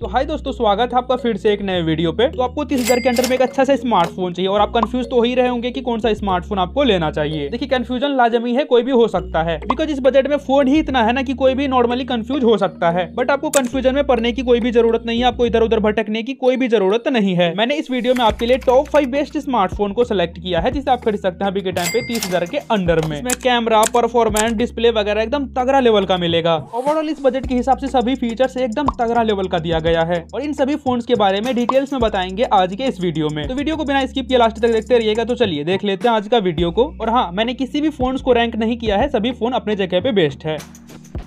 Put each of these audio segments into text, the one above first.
तो हाय दोस्तों स्वागत है आपका फिर से एक नए वीडियो पे तो आपको तीस हजार के अंडर में एक अच्छा सा स्मार्टफोन चाहिए और आप कंफ्यूज तो ही रहे होंगे कि कौन सा स्मार्टफोन आपको लेना चाहिए देखिए कंफ्यूजन लाजमी है कोई भी हो सकता है बिकॉज इस बजट में फोन ही इतना है ना कि कोई भी नॉर्मली कंफ्यूज हो सकता है बट आपको कंफ्यूजन में पड़ने की कोई भी जरूरत नहीं है आपको इधर उधर भटकने की कोई भी जरूरत नहीं है मैंने इस वीडियो में आपके लिए टॉप फाइव बेस्ट स्मार्टफोन को सिलेक्ट किया है जिसे आप खरीद सकते हैं अभी के टाइम पे तीस हजार के अंडर में कैमरा परफॉर्मेंस डिस्प्ले वगैरह एकदम तगड़ा लेवल का मिलेगा ओवरऑल इस बजट के हिसाब से सभी फीचर्स एकदम तगड़ा लेवल का दिया गया गया है और इन सभी फोन के बारे में डिटेल्स में बताएंगे आज के इस वीडियो में तो वीडियो को बिना स्किप के लास्ट तक देखते रहिएगा तो चलिए देख लेते हैं आज का वीडियो को और हाँ मैंने किसी भी फोन को रैंक नहीं किया है सभी फोन अपने जगह पे बेस्ट है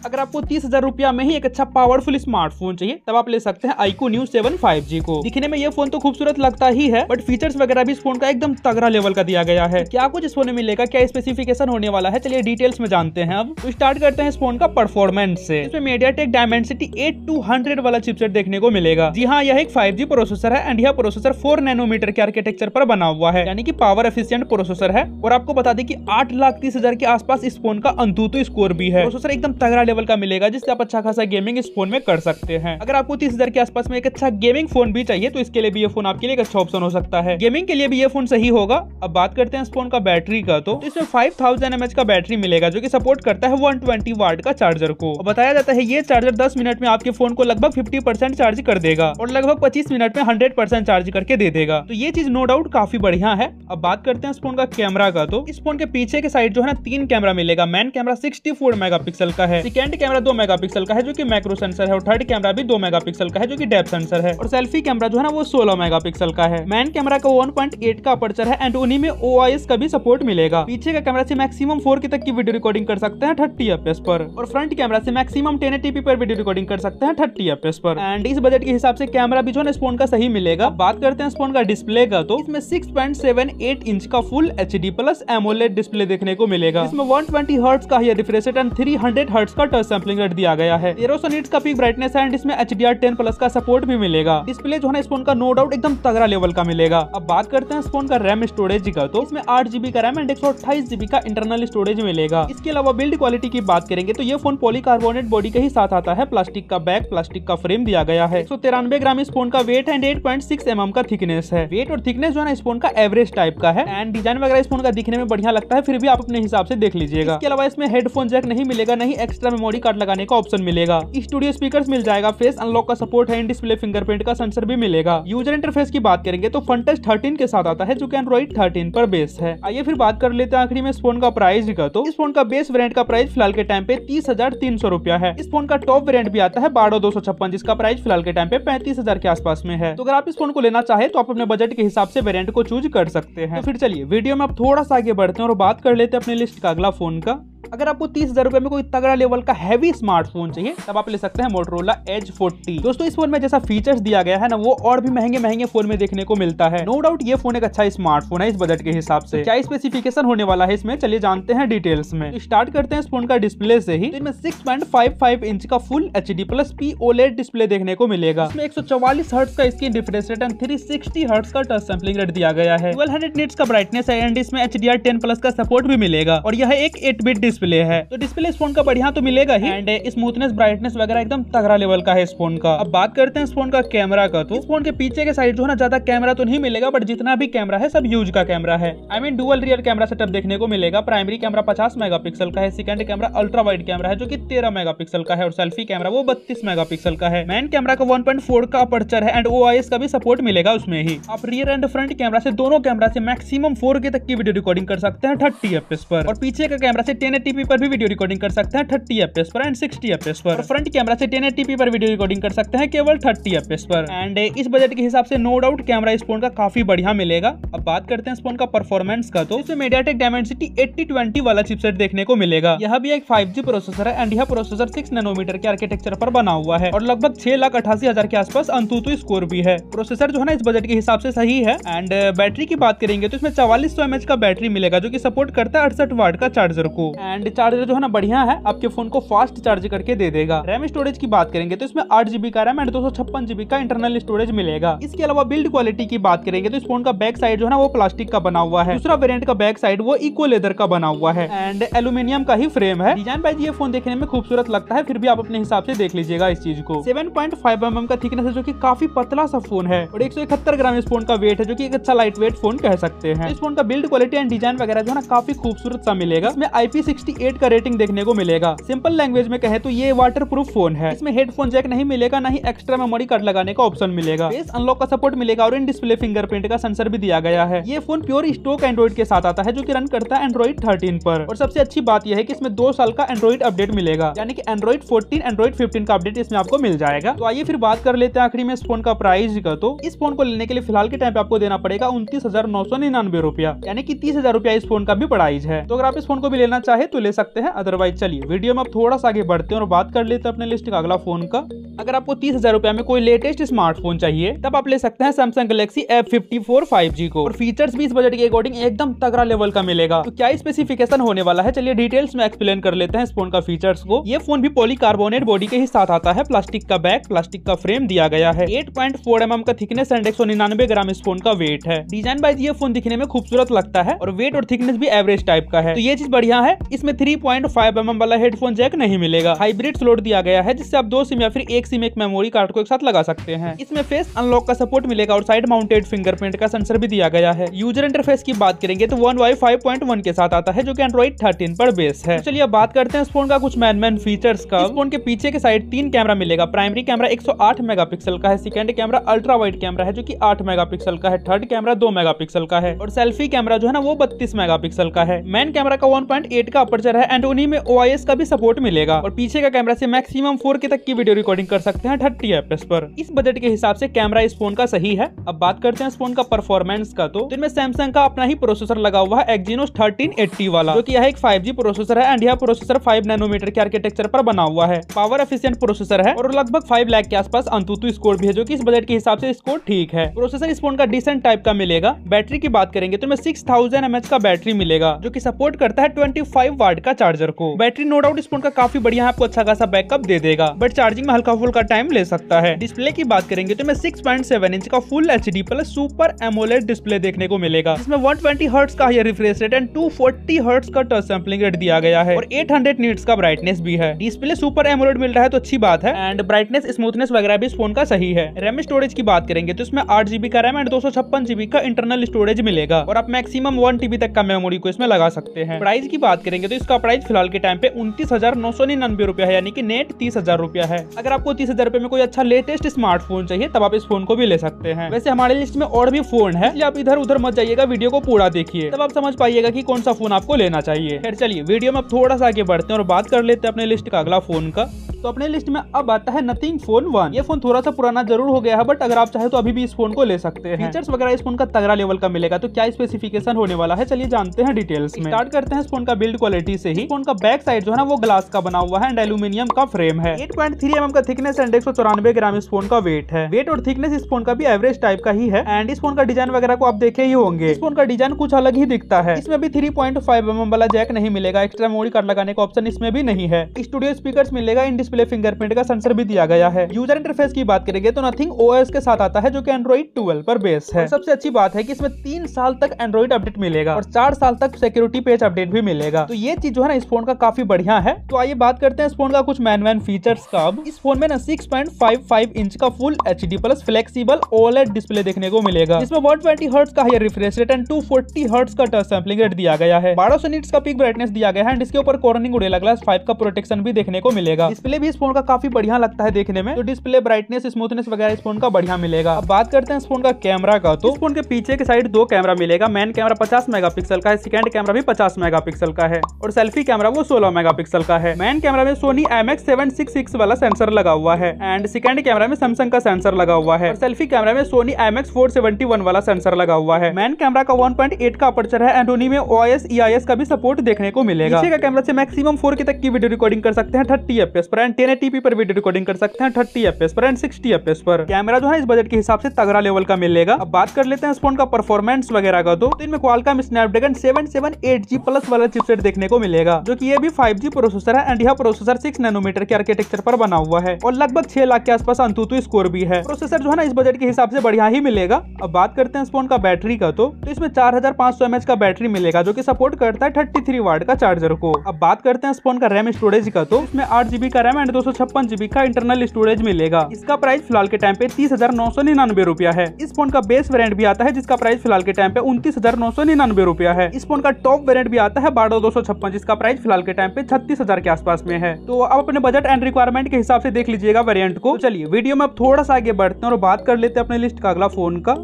अगर आपको तीस हजार रुपया में ही एक अच्छा पावरफुल स्मार्टफोन चाहिए तब आप ले सकते हैं iQOO Neo seven five G को दिखने में यह फोन तो खूबसूरत लगता ही है बट फीचर्स वगैरह भी इस फोन का एकदम तगड़ा लेवल का दिया गया है क्या कुछ इस फोन में मिलेगा क्या स्पेसिफिकेशन होने वाला है चलिए डिटेल्स में जानते हैं अब तो स्टार्ट करते हैं इस फोन का परफॉर्मेंस ऐसी MediaTek Dimensity eight two hundred वाला चिपसेट देखने को मिलेगा जी हाँ यह एक फाइव जी प्रोसेसर है एंड यह प्रोसेसर फोर नैनोमीटर के आर्किटेक्चर पर बना हुआ है यानी कि पावर एफिशियंट प्रोसेसर है और आपको बता दें की आठ लाख तीस हजार के आसपास इस फोन का अंतुतु स्कोर भी है प्रोसेसर एकदम तगड़ा लेवल का मिलेगा जिससे आप अच्छा खासा गेमिंग इस फोन में कर सकते हैं अगर आपको तीस के आसपास में एक अच्छा गेमिंग फोन भी चाहिए तो इसके लिए भी ये फोन आपके लिए एक अच्छा ऑप्शन हो सकता है गेमिंग के लिए भी ये फोन सही होगा अब बात करते हैं इस फोन का बैटरी का तो इसमें फाइव थाउजेंड का बैटरी मिलेगा जो की सपोर्ट करता है वन ट्वेंटी का चार्जर को बताया जाता है ये चार्जर दस मिनट में आपके फोन को लगभग फिफ्टी चार्ज कर देगा और लगभग पच्चीस मिनट में हंड्रेड चार्ज करके दे देगा तो ये चीज नो डाउट काफी बढ़िया है अब बात करते हैं इस फोन का कैमरा का तो इस फोन के पीछे के साइड जो है ना तीन कैमरा मिलेगा main camera sixty four mega का है फ्रंट कैमरा दो मेगापिक्सल का है जो कि मैक्रो सेंसर है और थर्ड कैमरा भी दो मेगापिक्सल का है जो कि डेप सेंसर है और सेल्फी कैमरा जो है ना वो सोलह मेगापिक्सल का है मैन कैमरा का एट का अपर्चर है एंड उन्हीं में ओ का भी सपोर्ट मिलेगा पीछे का कैमरा से मैक्सिमम फोर के तक की वीडियो रिकॉर्डिंग कर सकते हैं थर्टी एफ पर और फ्रंट कैमरा से मैक्सिमम टेन एटीपी पर वीडियो रिकॉर्डिंग कर सकते हैं थर्टी एफ पर एंड इस बजट के हिसाब से कैमरा भी जो है स्पोन का सही मिलेगा बात करते हैं स्पोन का डिस्प्ले का तो इसमें six point seven eight inch का full H D plus AMOLED display देखने को मिलेगा इसमें वन ट्वेंटी हर्ट्स का refresh rate and three hundred hertz का वाट सैम्पलिंग रेट दिया गया है तेरह सौ का पीक ब्राइटनेस है एंड इसमें H D R ten plus का सपोर्ट भी मिलेगा डिस्प्ले जो है इस फोन का नो डाउट एकदम तगड़ा लेवल का मिलेगा अब बात करते हैं इस फोन का रैम स्टोरेज का तो इसमें आठ जीबी का रैम एंड एक सौ अट्ठाईस जीबी का इंटरनल स्टोरेज मिलेगा इसके अलावा बिल्ड क्वालिटी की बात करेंगे तो ये फोन पॉलीकार्बोनेट बॉडी के ही साथ आता है प्लास्टिक का बैग प्लास्टिक का फ्रेम दिया गया है सो तिरानवे ग्राम इस फोन का weight and eight point six M का थिकनेस है वेट और थिकनेस जो है ना इस फोन का एवरेज टाइप का है एंड डिजाइन वगैरह इस फोन का दिखने में बढ़िया लगता है फिर भी आप अपने हिसाब से देख लीजिएगा इसके अलावा इसमें हेडफोन जैक नहीं मिलेगा नहीं एक्स्ट्रा मेमोरी कार्ड लगाने का ऑप्शन मिलेगा स्टूडियो स्पीकर मिल जाएगा फेस अनलॉक का सपोर्ट है डिस्प्ले फिंगरप्रिंट का सेंसर भी मिलेगा यूजर इंटरफेस की बात करेंगे तो फंटस थर्टीन के साथ आता है जो की एंड्रॉइड थर्टीन पर बेस है आइए फिर बात कर लेते हैं आखिरी में इस फोन का प्राइस का तो इस फोन का बेस वेरियंट का प्राइस फिलहाल के टाइम पे तीस हजार तीन सौ रुपया है इस फोन का टॉप वेरियंट भी आता है बारह दो सौ छप्पन जिसका प्राइस फिलहाल के टाइम पे पैंतीस हजार के आसपास में है तो अगर आप इस फोन को लेना चाहे तो आप अपने बजट के हिसाब से वेरियंट को चूज कर सकते हैं तो फिर चलिए वीडियो में आप थोड़ा सा आगे बढ़ते हैं और बात कर लेते हैं अपने लिस्ट का अगला फोन का अगर आपको तीस हजार रुपए में कोई तगड़ा लेवल का हैवी स्मार्टफोन चाहिए तब आप ले सकते हैं मोटरोला एज फोर्टी दोस्तों इस फोन में जैसा फीचर्स दिया गया है ना वो और भी महंगे महंगे फोन में देखने को मिलता है नो डाउट ये फोन एक अच्छा स्मार्टफोन है इस बजट के हिसाब से क्या स्पेसिफिकेशन होने वाला है इसमें चलिए जानते हैं डिटेल्स में स्टार्ट करते हैं इस फोन का डिस्प्ले से ही इसमें six point five five inch का full H D plus P OLED display देखने को मिलेगा इसमें एक सौ का screen difference rate and three sixty hertz का टच सैम्पलिंग रेट दिया गया है ट्वेल्व हंड्रेड का ब्राइटनेस है एंड इसमें H D R ten plus का सपोर्ट भी मिलेगा और यह एक एट बिट डिस्प्ले है तो डिस्प्ले इस फोन का बढ़िया तो मिलेगा ही एंड स्मूथनेस ब्राइटनेस वगैरह एकदम तगड़ा लेवल का है इस फोन का अब बात करते हैं इस फोन का कैमरा का तो फोन के पीछे के साइड जो है ना ज्यादा कैमरा तो नहीं मिलेगा बट जितना भी कैमरा है सब यूज का कैमरा है I mean dual rear camera setup देखने को मिलेगा प्राइमरी कैमरा पचास मेगा का है second camera ultra wide camera है जो की तेरह मेगा का है और सेल्फी कैमरा वो बत्तीस मेगा का है मैन कैमरा का वन का अपर्चर है एंड ओ का भी सपोर्ट मिलेगा उसमें ही आप रियर एंड फ्रंट कैमरा से दोनों कैमरा से मैक्सिमम फोर तक की वीडियो रिकॉर्डिंग कर सकते हैं थर्टी एफ पर और पीछे का कैमरा से टेन टीपी पर भी वीडियो रिकॉर्डिंग कर सकते हैं एफ एस पर एंड एफ एस पर फ्रंट कैमरा से 1080p पर वीडियो रिकॉर्डिंग कर सकते हैं केवल 30 fps पर एंड eh, इस बजट के हिसाब से नो डाउट कैमरा इस फोन का काफी बढ़िया मिलेगा अब बात करते हैं इस फोन का परफॉर्मेंस का तो इसमें टेक डायमेंसिटी वाला चिपसेट देखने को मिलेगा यह भी एक जी प्रोसेसर है एंड यह प्रोसेसर सिक्स नैनोमीटर के आर्किटेक्चर पर बना हुआ है और लगभग छह लाख अठासी हजार के आसपास अंतुतु स्कोर भी है प्रोसेसर जो है ना इस बजट के हिसाब से सही है एंड बैटरी eh, की बात करेंगे तो इसमें चवालीस सौ का बैटरी मिलेगा जो की सपोर्ट करता है अड़सठ वाट का चार्जर को एंड चार्जर जो है ना बढ़िया है आपके फोन को फास्ट चार्ज करके दे देगा रैम स्टोरेज की बात करेंगे तो इसमें आठ जीबी का रैम एंड दो जीबी का इंटरनल स्टोरेज मिलेगा इसके अलावा बिल्ड क्वालिटी की बात करेंगे तो इस फोन का बैक साइड जो है ना वो प्लास्टिक का बना हुआ है दूसरा वेरियंट का बैक साइड वो इको लेदर का बना हुआ है एंड एल्यूमिनियम का ही फ्रेम है डिजाइन बाइज ये फोन देखने में खूबसूरत लगता है फिर भी आप अपने हिसाब से देख लीजिएगा इस चीज को seven point five M M का थिकनेस है जो की काफी पतला सा फोन है और एक सौ इकहत्तर ग्राम इस फोन का वेट है जो की एक अच्छा लाइट वेट फोन कह सकते हैं इस फोन का बिल्ड क्वालिटी एंड डिजाइन वगैरह जो है ना काफी खूबसूरत सा मिलेगा इसमें आई पी सिक्स 68 का रेटिंग देखने को मिलेगा सिंपल लैंग्वेज में कहे तो ये वाटर प्रूफ फोन है इसमें हेडफोन जैक नहीं मिलेगा ना ही एक्स्ट्रा मेमोरी कार्ड लगाने का ऑप्शन मिलेगा फेस अनलॉक का सपोर्ट मिलेगा और इन डिस्प्ले फिंगरप्रिंट का सेंसर भी दिया गया है ये फोन प्योर स्टोक एंड्रॉइड के साथ आता है जो की रन करता है एंड्रॉइड थर्टीन पर और सबसे अच्छी बात यह है की इसमें दो साल का एंड्रॉइड अपडेट मिलेगा यानी कि एंड्रॉइड फोर्टीन एंड्रॉइड फिफ्टीन का अपडेट इसमें आपको मिल जाएगा तो आइए फिर बात कर लेते हैं आखिरी में इस फोन का प्राइस का तो इस फोन को लेने के लिए फिलहाल के टाइम पे आपको देना पड़ेगा उनतीस हजार नौ सौ निन्यानवे रुपया यानी कि तीस हजार रुपया इस फोन का भी प्राइस है तो अगर आप इस फोन को भी लेना चाहे चाहे तो ले सकते हैं अदरवाइज चलिए वीडियो में आप थोड़ा सा आगे बढ़ते हैं और बात कर लेते हैं अपने लिस्ट का अगला फोन का अगर आपको तीस हजार रुपया में कोई लेटेस्ट स्मार्टफोन चाहिए तब आप ले सकते हैं Samsung Galaxy F fifty four five G को और फीचर्स भी इस बजट के अकॉर्डिंग एकदम तगड़ा लेवल का मिलेगा तो क्या स्पेसिफिकेशन होने वाला है चलिए डिटेल्स में एक्सप्लेन कर लेते हैं इस फोन का फीचर्स को ये फोन भी पॉलीकार्बोनेट बॉडी के ही साथ आता है प्लास्टिक का बैक प्लास्टिक का फ्रेम दिया गया है एट पॉइंट फोर एम का थिकनेस एंड एक सौ निन्यानवे ग्राम इस फोन का वेट है डिजाइन वाइज ये फोन दिखने में खूबसूरत लगता है और वेट और थिकनेस भी एवरेज टाइप का है तो ये चीज बढ़िया है इसमें three point five M M वाला हेडफोन जैक नहीं मिलेगा हाइब्रिड स्लोट दिया गया है जिससे आप दो सिम या फिर एक सिम एक मेमोरी कार्ड को एक साथ लगा सकते हैं इसमें फेस अनलॉक का सपोर्ट मिलेगा और साइड माउंटेड फिंगरप्रिंट का सेंसर भी दिया गया है यूजर इंटरफेस की बात करेंगे तो one Y five point one के साथ आता है जो की एंड्रॉइड थर्टीन पर बेस है तो चलिए अब बात करते हैं इस फोन का कुछ मैन मैन फीचर्स का फोन के पीछे के साइड तीन कैमरा मिलेगा प्राइमरी कैमरा मेगा मेगापिक्सल का है second camera ultra wide camera है जो की आठ मेगापिक्सल का है थर्ड कैमरा दो मेगापिक्सल का है और सेल्फी कैमरा जो है ना वो बत्तीस मेगापिक्सल का है मेन कैमरा का 1.8 का अपर्चर है एंड उन्हीं में ओ का भी सपोर्ट मिलेगा और पीछे का कैमरा से मैक्सिमम फोर के तक की वीडियो रिकॉर्डिंग कर सकते हैं थर्टी एफ पर इस बजट के हिसाब से कैमरा इस फोन का सही है अब बात करते हैं इस फोन का परफॉर्मेंस का तो, तो इनमें सैमसंग का अपना ही प्रोसेसर लगा हुआ है एक्जीनोस थर्टीन वाला जो की यह एक फाइव प्रोसेसर है एंड यह प्रोसेसर फाइव नैनोमीटर के आर्किटेक्चर पर बना हुआ है पावर एफिशियंट प्रोसेसर है और लगभग फाइव लाख के आसपास अंतुतु स्कोर भी है जो की इस बजट के हिसाब से स्कोर ठीक है प्रोसेसर इस फोन का डिसेंट टाइप का मिलेगा बैटरी की बात करेंगे तो इसमें सिक्स थाउजेंड एम का बैटरी मिलेगा जो कि सपोर्ट करता है ट्वेंटी फाइव वार्ड का चार्जर को बैटरी नो डाउट इस फोन का काफी बढ़िया आपको अच्छा खासा बैकअप दे देगा बट चार्जिंग में हल्का फुल्का टाइम ले सकता है डिस्प्ले की बात करेंगे तो सिक्स पॉइंट सेवन इंच का full H D plus super AMOLED display देखने को मिलेगा इसमें वन ट्वेंटी हर्ट्स का high refresh rate and two forty hertz का टच सैम्पलिंग रेट दिया गया है और एट हंड्रेड नीट्स का ब्राइटनेस भी है डिस्प्ले सुपर एमोलेट मिल रहा है तो अच्छी बात है एंड ब्राइटनेस स्मूथनेस वगैरह भी इस फोन का सही है रैम स्टोरेज की बात करेंगे तो इसमें आठ जीबी का रैम एंड दो सौ छप्पन जीबी का इंटरनल स्टोरेज मिलेगा और आप मैक्सिमम वन टीबी तक का मेमोरी को इसमें लगा सकते हैं प्राइस की बात करेंगे करेंगे तो इसका प्राइस फिलहाल के टाइम पे उन्तीस हजार नौ सौ निन्यानबे रुपया है यानी कि नेट तीस हजार रुपया है अगर आपको तीस हजार रुपए में कोई अच्छा लेटेस्ट स्मार्टफोन चाहिए तब आप इस फोन को भी ले सकते हैं वैसे हमारे लिस्ट में और भी फोन है आप इधर उधर मत जाइएगा वीडियो को पूरा देखिए तब आप समझ पाइएगा की कौन सा फोन आपको लेना चाहिए फिर चलिए वीडियो में आप थोड़ा सा आगे बढ़ते हैं और बात कर लेते हैं अपने लिस्ट का अगला फोन का तो अपने लिस्ट में अब आता है नथिंग फोन वन ये फोन थोड़ा सा पुराना जरूर हो गया है बट अगर आप चाहे तो अभी भी इस फोन को ले सकते हैं फीचर्स वगैरह इस फोन का तगड़ा लेवल का मिलेगा तो क्या स्पेसिफिकेशन होने वाला है चलिए जानते हैं डिटेल्स में स्टार्ट करते हैं इस फोन का बिल्ड क्वालिटी से ही फोन का बैक साइड जो है ना वो ग्लास का बना हुआ है एंड एल्यूमिनियम का फ्रेम है एट पॉइंट थ्री एम का थिकनेस एंड एक सौ चौरानवे ग्राम इस फोन का वेट है वेट और थिकनेस इस फोन का भी एवरेज टाइप का ही है एंड इस फोन का डिजाइन वगैरह को आप देखे ही होंगे इस फोन का डिजाइन कुछ अलग ही दिखता है इसमें भी थ्री पॉइंट फाइव एम वाला जैक नहीं मिलेगा एक्स्ट्रा मोडी कार्ड लगाने का ऑप्शन इसमें भी नहीं है स्टूडियो स्पीकर मिलेगा इन डिस्प्ले फिंगरप्रिंट का सेंसर भी दिया गया है यूजर इंटरफेस की बात करेंगे तो नथिंग ओएस के साथ आता है जो कि एंड्रॉइड ट्वेल्व पर बेस है सबसे अच्छी बात है कि इसमें तीन साल तक एंड्रॉइड अपडेट मिलेगा और चार साल तक सिक्योरिटी पेज अपडेट भी मिलेगा तो ये चीज जो है ना इस फोन का काफी बढ़िया है तो आइए बात करते हैं इस फोन का कुछ मैन वैन फीचर्स का अब इस फोन में ना सिक्स इंच का full H D plus flexible OLED display देखने को मिलेगा इसमें वन ट्वेंटी हर्ट्स का higher refresh rate and two forty hertz का टच सैम्पलिंग रेट दिया गया है बारह सौ का पिक ब्राइटनेस दिया गया है एंड इसके ऊपर कॉर्निंग उड़ेला ग्लास फाइव का प्रोटेक्शन भी देखने को मिलेगा डिस्प्ले भी इस फोन का काफी बढ़िया लगता है देखने में तो डिस्प्ले ब्राइटनेस स्मूथनेस वगैरह इस फोन का बढ़िया मिलेगा अब बात करते हैं इस फोन का कैमरा का तो फोन के पीछे के साइड दो कैमरा मिलेगा मेन कैमरा पचास मेगा का है सेकेंड कैमरा भी पचास मेगा का है और सेल्फी कैमरा वो सोलह मेगा का है मेन कैमरा में Sony M X seven six six वाला सेंसर लगा हुआ है एंड सेकेंड कैमरा में सैमसंग का सेंसर लगा हुआ है सेल्फी कैमरा में Sony M X four seventy one वाला सेंसर लगा हुआ है मैन कैमरा का वन पॉइंट एट का अपर्चर है एंड उन्हीं में ओ एस एस का भी सपोर्ट देखने को मिलेगा पीछे का कैमरा से मैक्सिमम फोर के तक की वीडियो रिकॉर्डिंग कर सकते हैं थर्टी एफ पर टेन एटीपी पर वीडियो रिकॉर्डिंग कर सकते हैं थर्टी एफ पर एंड सिक्सटी एफ पर कैमरा जो है इस बजट के हिसाब से तगड़ा लेवल का मिलेगा अब बात कर लेते हैं इस फोन का परफॉर्मेंस वगैरह का तो इनमें Qualcomm Snapdragon seven seven eight G plus वाला चिपसेट देखने को मिलेगा जो की ये भी फाइव जी प्रोसेसर है एंड यह प्रोसेसर सिक्स नैनोमीटर के आर्किटेक्चर पर बना हुआ है और लगभग छह लाख के आसपास अंतुतु स्कोर भी है प्रोसेसर जो है ना इस बजट के हिसाब से बढ़िया ही मिलेगा अब बात करते हैं इस फोन का बैटरी का तो, तो इसमें चार हजार सौ का बैटरी मिलेगा जो की सपोर्ट करता है थर्टी थ्री का चार्जर को अब बात करते हैं इस फोन का रैम स्टोरेज का तो इसमें आठ जीबी का रैम रैम एंड दो सौ का इंटरनल स्टोरेज मिलेगा इसका प्राइस फिलहाल के टाइम पे तीस हजार नौ सौ निन्यानवे रुपया है इस फोन का बेस वेरियंट भी आता है जिसका प्राइस फिलहाल के टाइम पे उन्तीस हजार नौ सौ निन्यानवे रुपया है इस फोन का टॉप वेरियंट भी आता है बारह दो सौ छप्पन जिसका प्राइस फिलहाल के टाइम पे छत्तीस हजार के आसपास में है तो आप अपने बजट एंड रिक्वायरमेंट के हिसाब से देख लीजिएगा वेरियंट को तो चलिए वीडियो में आप थोड़ा सा आगे बढ़ते हैं और बात कर लेते हैं अपने लिस्ट का अगला फोन का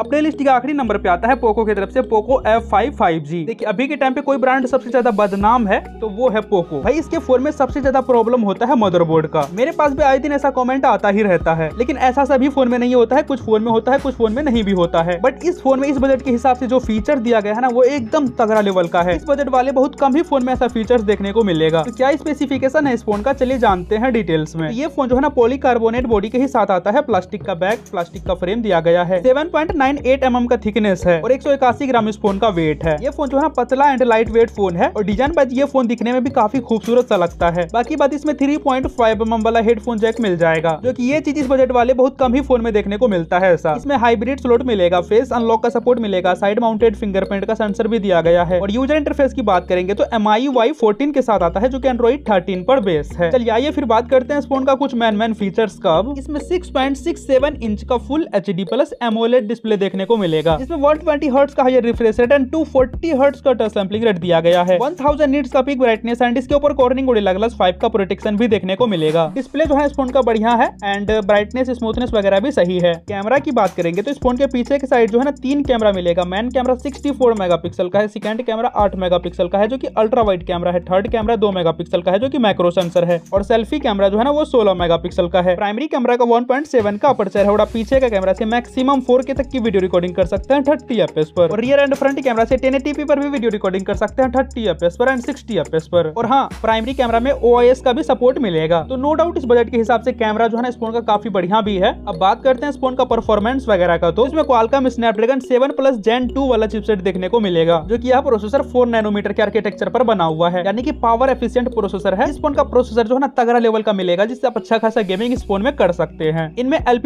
अपने लिस्ट के आखिरी नंबर पे आता है पोको की तरफ से Poco F five five G देखिए अभी के टाइम पे कोई ब्रांड सबसे ज्यादा बदनाम है तो वो है पोको भाई इसके फोन में सबसे ज्यादा प्रॉब्लम होता है मदरबोर्ड का मेरे पास भी आए दिन ऐसा कॉमेंट आता ही रहता है लेकिन ऐसा सभी फोन में नहीं होता है कुछ फोन में होता है कुछ फोन में नहीं भी होता है बट इस फोन में इस बजट के हिसाब से जो फीचर दिया गया है ना वो एकदम तगड़ा लेवल का है इस बजट वाले बहुत कम ही फोन में ऐसा फीचर देखने को मिलेगा तो क्या स्पेसिफिकेशन है इस फोन का चलिए जानते हैं डिटेल्स में तो ये फोन जो है ना पोली कार्बोनेट बॉडी के ही साथ आता है प्लास्टिक का बैग प्लास्टिक का फ्रेम दिया गया है seven point nine eight M का थिकनेस है और एक सौ इक्यासी ग्राम इस फोन का वेट है ये फोन जो है पतला एंड लाइट वेट फोन है और डिजाइन बाइज ये फोन दिखने में भी काफी खूबसूरत सा लगता है बाकी बात इसमें थ्री पॉइंट फाइव एम वाला हेडफोन जैक मिल जाएगा जो की ये चीज इस बजट वाले बहुत कम ही फोन में देखने को मिलता है ऐसा इसमें हाइब्रिड स्लोट मिलेगा फेस अनलॉक का सपोर्ट मिलेगा साइड माउंटेड फिंगरप्रिंट का सेंसर भी दिया गया है और यूजर इंटरफेस की बात करेंगे तो एम आई वाई फोर्टीन के साथ आता है जो की एंड्रॉइड थर्टीन पर बेस है चलिए आइए फिर बात करते हैं इस फोन का कुछ मैन मैन फीचर्स का इसमें six point six seven inch का full H D plus AMOLED display display देखने को मिलेगा इसमें वन ट्वेंटी हर्ट्स का higher refresh rate and two forty hertz का टच सैम्पलिंग रेट दिया गया है वन थाउजेंड नीट्स का पिक ब्राइटनेस एंड इसके ऊपर कॉर्निंग गोडिला ग्लास फाइव का प्रोटेक्शन भी देखने को मिलेगा डिस्प्ले जो है इस फोन का बढ़िया है एंड ब्राइटनेस स्मूथनेस वगैरह भी सही है कैमरा की बात करेंगे तो इस फोन के पीछे के साइड जो है ना तीन कैमरा मिलेगा मैन कैमरा सिक्सटी 64 मेगापिक्सल का है सेकेंड कैमरा 8 मेगापिक्सल का है जो कि अल्ट्रा वाइड कैमरा है थर्ड कैमरा 2 मेगापिक्सल का है जो कि मैक्रो सेंसर है और सेल्फी कैमरा जो है ना वो 16 मेगापिक्सल का है प्राइमरी कैमरा का 1.7 का अपर्चर है और पीछे का कैमरा से मैक्सिमम फोर के तक की वीडियो रिकॉर्डिंग कर सकते हैं थर्टी एफ पर रियर एंड फ्रंट कैमरा से टेन पर भी वीडियो रिकॉर्डिंग कर सकते हैं थर्टी एफ पर एंड सिक्सटी एफ पर और हाँ प्राइमरी कैमरा में ओ का भी सपोर्ट मिलेगा तो नो डाउट इस बजट के हिसाब से कैमरा जो है ना इस फोन का काफी बढ़िया भी है अब बात करते हैं इस फोन का परफॉर्मेंस वगैरह का तो इसमें Qualcomm Snapdragon seven plus gen two वाला चिपसेट देखने को मिलेगा जो की यह प्रोसेसर फोर नैनोमीटर के आर्किटेक्चर पर बना हुआ है यानी कि पावर एफिशिएंट प्रोसेसर है इस फोन का प्रोसेसर जो है ना तगड़ा लेवल का मिलेगा जिससे आप अच्छा खासा गेमिंग इस फोन में कर सकते हैं इनमें एल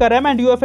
का रैम एंड यू एफ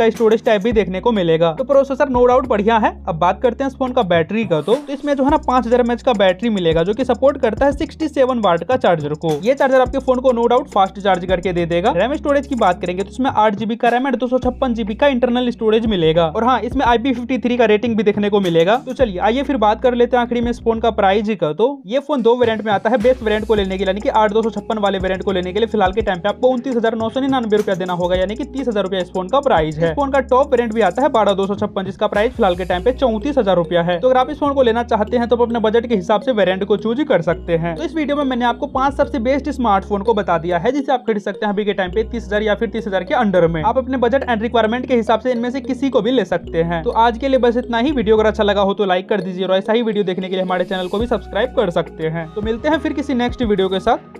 का स्टोरेज स्टोरेज टाइप भी देखने को मिलेगा तो प्रोसेसर नो डाउट बढ़िया है अब बात करते हैं इस फोन का बैटरी का तो, तो इसमें जो है ना पांच हजार का बैटरी मिलेगा जो की सपोर्ट करता है सिक्सटी सेवन का चार्जर को ये चार्जर आपके फोन को नो डाउट फास्ट चार्ज करके दे देगा रैम स्टोरेज की बात करेंगे तो इसमें आठ जीबी का रैम एंड दो सौ छप्पन जीबी का इंटरनल स्टोरेज मिलेगा और हाँ इसमें आईपी का रेटिंग भी देखने को मिलेगा तो चलिए आइए फिर बात कर लेते हैं आखिरी में इस फोन का प्राइस का तो ये फोन दो वेरिएंट में आता है बेस्ट वेरिएंट को लेने के लिए कि आठ दो सौ छप्पन वाले वेरिएंट को लेने के लिए फिलहाल के टाइम पे आपको उनतीस हजार नौ सौ निन्यानवे रुपया देना होगा यानी कि तीस हजार रुपया इस फोन का प्राइस है फोन का इसका टॉप वेरियंट भी आता है बारह दो सौ छप्पन जिसका प्राइस फिलहाल के टाइम पे चौतीस हजार रुपया है तो अगर आप इस फोन को लेना चाहते हैं तो आप अपने बजट के हिसाब से वेरियंट को चूज कर सकते हैं तो इस वीडियो में मैंने आपको पांच सबसे बेस्ट स्मार्टफोन को बता दिया है जिसे आप खरीद सकते हैं अभी के टाइम पे तीस हजार या फिर तीस हजार के अंडर में आप अपने बजट एंड रिक्वायरमेंट के हिसाब से इनमें से किसी को भी ले सकते हैं तो आज के लिए बस इतना ही वीडियो अगर अच्छा लगा हो तो लाइक कर दीजिए और ऐसा ही वीडियो देखने के लिए हमारे चैनल को भी सब्सक्राइब कर सकते हैं तो मिलते हैं फिर किसी नेक्स्ट वीडियो के साथ